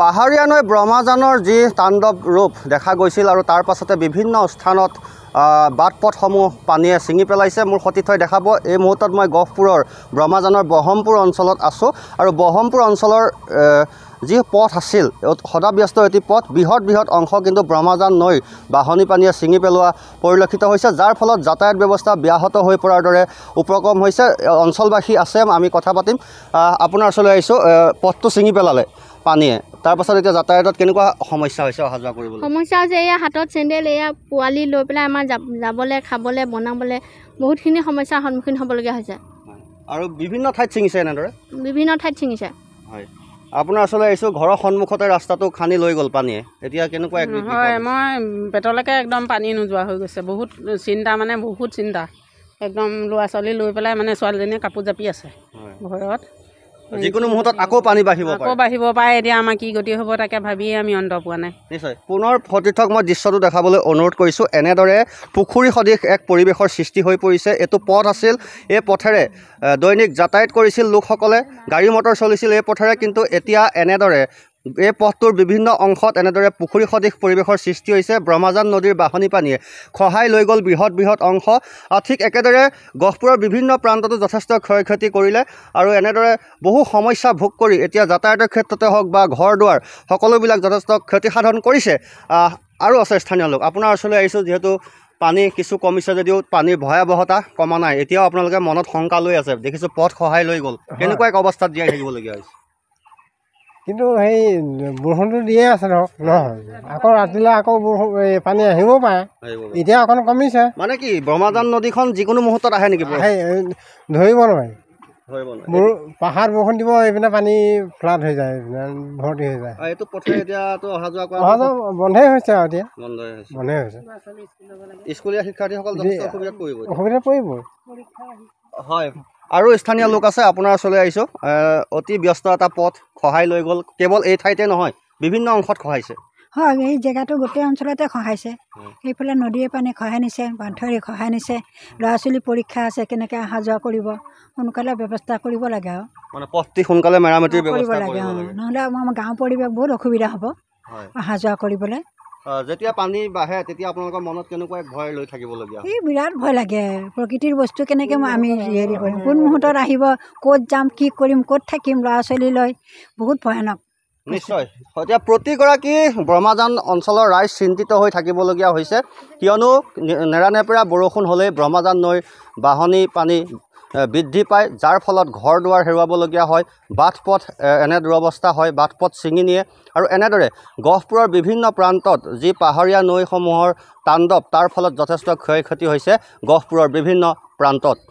পাহাৰীয়া নৈ ব্ৰহ্মাজানৰ যি তাণ্ডৱ ৰূপ দেখা গৈছিল আৰু তাৰ পাছতে বিভিন্ন স্থানত বাট পথসমূহ পানীয়ে ছিঙি পেলাইছে মোৰ সতীৰ্থই দেখাব এই মুহূৰ্তত মই গহপুৰৰ ব্ৰহ্মাজানৰ ব্ৰহ্মপুৰ অঞ্চলত আছোঁ আৰু ব্ৰহ্মপুৰ অঞ্চলৰ যি পথ আছিল সদা ব্যস্ত এটি পথ বৃহৎ বৃহৎ অংশ কিন্তু ব্ৰহ্মাজান নৈ বাঢ়নী পানীয়ে ছিঙি পেলোৱা পৰিলক্ষিত হৈছে যাৰ ফলত যাতায়াত ব্যৱস্থা ব্যাহত হৈ পৰাৰ দৰে উপক্ৰম হৈছে অঞ্চলবাসী আছে আমি কথা পাতিম আপোনাৰ ওচৰলৈ আহিছোঁ পথটো ছিঙি পেলালে পানীয়ে তাৰপাছত এতিয়া যাতায়াতত কেনেকুৱা সমস্যা হৈছে অহা যোৱা কৰিব সমস্যা হৈছে এয়া হাতত চেণ্ডেল এয়া পোৱালি লৈ পেলাই আমাৰ যাবলৈ খাবলৈ বনাবলৈ বহুতখিনি সমস্যাৰ সন্মুখীন হ'বলগীয়া হৈছে আৰু বিভিন্ন ঠাইত ছিঙিছে এনেদৰে বিভিন্ন ঠাইত চিঙিছে হয় আপোনাৰ আচলতে আহিছোঁ ঘৰৰ সন্মুখতে ৰাস্তাটো খান্দি লৈ গ'ল পানীয়ে এতিয়া কেনেকুৱা হয় মই পেটলৈকে একদম পানী নোযোৱা হৈ গৈছে বহুত চিন্তা মানে বহুত চিন্তা একদম ল'ৰা ছোৱালী লৈ পেলাই মানে ছোৱালীজনীয়ে কাপোৰ জাপি আছে ঘৰত যিকোনো মুহূৰ্তত আকৌ পানী বাঢ়িব পাৰে আকৌ বাঢ়িব পাৰে এতিয়া আমাৰ কি গতি হ'ব তাকে ভাবিয়ে আমি অন্ত পোৱা নাই নিশ্চয় পুনৰ ফটিথক মই দৃশ্যটো দেখাবলৈ অনুৰোধ কৰিছোঁ এনেদৰে পুখুৰী সদৃশ এক পৰিৱেশৰ সৃষ্টি হৈ পৰিছে এইটো পথ আছিল এই পথেৰে দৈনিক যাতায়াত কৰিছিল লোকসকলে গাড়ী মটৰ চলিছিল এই পথেৰে কিন্তু এতিয়া এনেদৰে এই পথটোৰ বিভিন্ন অংশত এনেদৰে পুখুৰী সদৃশ পৰিৱেশৰ সৃষ্টি হৈছে ব্ৰহ্মাজান নদীৰ বাঢ়নি পানীয়ে খহাই লৈ গ'ল বৃহৎ বৃহৎ অংশ ঠিক একেদৰে গহপুৰৰ বিভিন্ন প্ৰান্ততো যথেষ্ট ক্ষয় ক্ষতি কৰিলে আৰু এনেদৰে বহু সমস্যা ভোগ কৰি এতিয়া যাতায়াতৰ ক্ষেত্ৰতে হওক বা ঘৰ দুৱাৰ সকলোবিলাক যথেষ্ট ক্ষতিসাধন কৰিছে আৰু আছে স্থানীয় লোক আপোনাৰ ওচৰলৈ আহিছোঁ যিহেতু পানী কিছু কমিছে যদিও পানীৰ ভয়াৱহতা কমা নাই এতিয়াও আপোনালোকে মনত শংকা লৈ আছে দেখিছোঁ পথ সহায় লৈ গ'ল কেনেকুৱা এক অৱস্থাত জীয়াই থাকিবলগীয়া হৈছে কিন্তু সেই বৰষুণটো দিয়ে আছে ধৰক নহয় আকৌ ৰাতিলৈ আকৌ বৰষুণ এই পানী আহিব পাৰে এতিয়া অকণ কমিছে মানে কি ব্ৰহ্মাজান নদীখন যিকোনো মুহূৰ্তত আহে নেকি আহে ধৰিব নোৱাৰি পাহাৰ বৰষুণ দিব এইপিনে পানী ফ্লাড হৈ যায় ভৰ্তি হৈ যায় অহা যোৱা কৰা বন্ধেই হৈছে আৰু এতিয়া বন্ধেই হৈছে স্কুলীয়া পৰিব হয় আৰু স্থানীয় লোক আছে আপোনাৰ ওচৰলৈ আহিছোঁ অতি ব্যস্ত এটা পথ সহায় লৈ গ'ল কেৱল এই ঠাইতে নহয় বিভিন্ন অংশত সহায়ছে হয় এই জেগাটো গোটেই অঞ্চলতে সহায়ছে সেইফালে নদীয়ে পানী খহাই নিছে বান্ধৰি খহাই নিছে ল'ৰা ছোৱালী পৰীক্ষা আছে কেনেকৈ অহা যোৱা কৰিব সোনকালে ব্যৱস্থা কৰিব লাগে আৰু মানে পথটি সোনকালে মেৰামতি কৰিব লাগে নহ'লে আমাৰ গাঁও পৰিৱেশ বহুত অসুবিধা হ'ব অহা যোৱা কৰিবলৈ যেতিয়া পানী বাঢ়ে তেতিয়া আপোনালোকৰ মনত কেনেকুৱা ভয় লৈ থাকিবলগীয়া এই বিৰাট ভয় লাগে প্ৰকৃতিৰ বস্তু কেনেকৈ আমি হেৰি কৰিম কোন মুহূৰ্তত আহিব ক'ত যাম কি কৰিম ক'ত থাকিম ল'ৰা ছোৱালী লৈ বহুত ভয়ানক নিশ্চয় এতিয়া প্ৰতিগৰাকী ব্ৰহ্মাজান অঞ্চলৰ ৰাইজ চিন্তিত হৈ থাকিবলগীয়া হৈছে কিয়নো নেৰানেপেৰা বৰষুণ হ'লেই ব্ৰহ্মাজান নৈ বাঢ়নী পানী বৃদ্ধি পায় যাৰ ফলত ঘৰ দুৱাৰ হেৰুৱাবলগীয়া হয় বাট পথ এনে দুৰৱস্থা হয় বাট পথ ছিঙি নিয়ে আৰু এনেদৰে গহপুৰৰ বিভিন্ন প্ৰান্তত যি পাহাৰীয়া নৈসমূহৰ তাণ্ডৱ তাৰ ফলত যথেষ্ট ক্ষয় ক্ষতি হৈছে গহপুৰৰ বিভিন্ন প্ৰান্তত